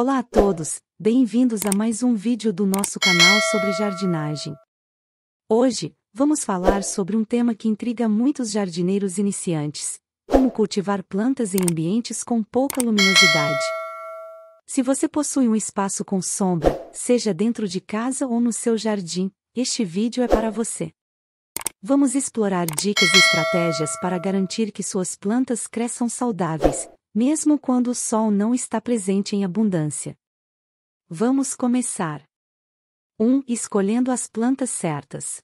Olá a todos, bem-vindos a mais um vídeo do nosso canal sobre jardinagem. Hoje, vamos falar sobre um tema que intriga muitos jardineiros iniciantes: como cultivar plantas em ambientes com pouca luminosidade. Se você possui um espaço com sombra, seja dentro de casa ou no seu jardim, este vídeo é para você. Vamos explorar dicas e estratégias para garantir que suas plantas cresçam saudáveis, mesmo quando o sol não está presente em abundância. Vamos começar. 1. Um, escolhendo as plantas certas.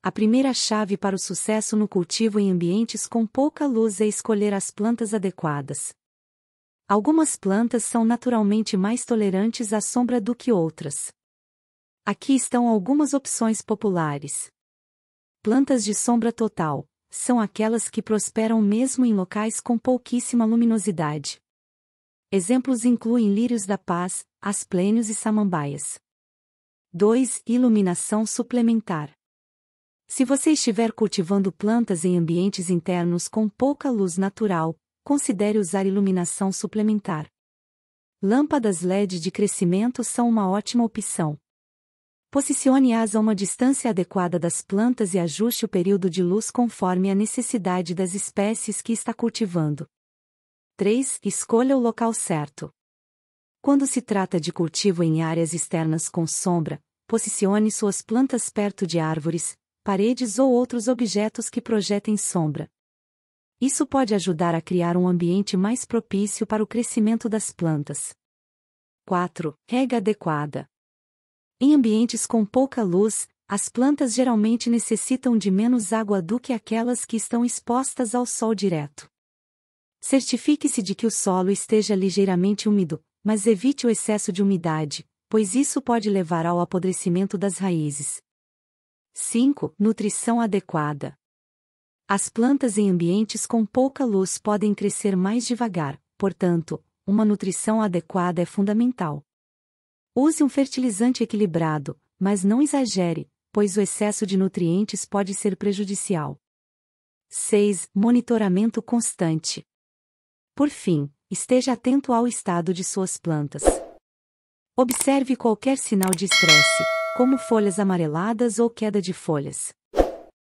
A primeira chave para o sucesso no cultivo em ambientes com pouca luz é escolher as plantas adequadas. Algumas plantas são naturalmente mais tolerantes à sombra do que outras. Aqui estão algumas opções populares: plantas de sombra total, são aquelas que prosperam mesmo em locais com pouquíssima luminosidade. Exemplos incluem lírios da paz, asplênios e samambaias. 2. Iluminação suplementar. Se você estiver cultivando plantas em ambientes internos com pouca luz natural, considere usar iluminação suplementar. Lâmpadas LED de crescimento são uma ótima opção. Posicione-as a uma distância adequada das plantas e ajuste o período de luz conforme a necessidade das espécies que está cultivando. 3. Escolha o local certo. Quando se trata de cultivo em áreas externas com sombra, posicione suas plantas perto de árvores, paredes ou outros objetos que projetem sombra. Isso pode ajudar a criar um ambiente mais propício para o crescimento das plantas. 4. Rega adequada. Em ambientes com pouca luz, as plantas geralmente necessitam de menos água do que aquelas que estão expostas ao sol direto. Certifique-se de que o solo esteja ligeiramente úmido, mas evite o excesso de umidade, pois isso pode levar ao apodrecimento das raízes. 5. Nutrição adequada. As plantas em ambientes com pouca luz podem crescer mais devagar, portanto, uma nutrição adequada é fundamental. Use um fertilizante equilibrado, mas não exagere, pois o excesso de nutrientes pode ser prejudicial. 6. Monitoramento constante. Por fim, esteja atento ao estado de suas plantas. Observe qualquer sinal de estresse, como folhas amareladas ou queda de folhas.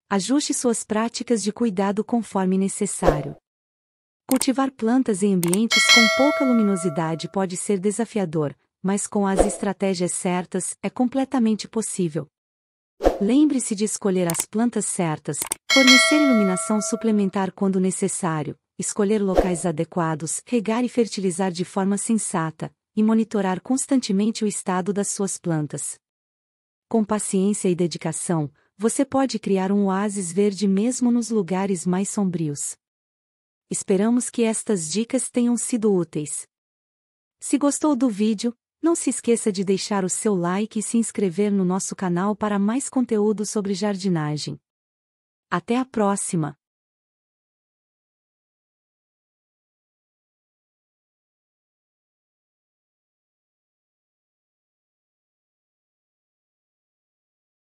Ajuste suas práticas de cuidado conforme necessário. Cultivar plantas em ambientes com pouca luminosidade pode ser desafiador, mas com as estratégias certas, é completamente possível. Lembre-se de escolher as plantas certas, fornecer iluminação suplementar quando necessário, escolher locais adequados, regar e fertilizar de forma sensata, e monitorar constantemente o estado das suas plantas. Com paciência e dedicação, você pode criar um oásis verde mesmo nos lugares mais sombrios. Esperamos que estas dicas tenham sido úteis. Se gostou do vídeo, não se esqueça de deixar o seu like e se inscrever no nosso canal para mais conteúdo sobre jardinagem. Até a próxima!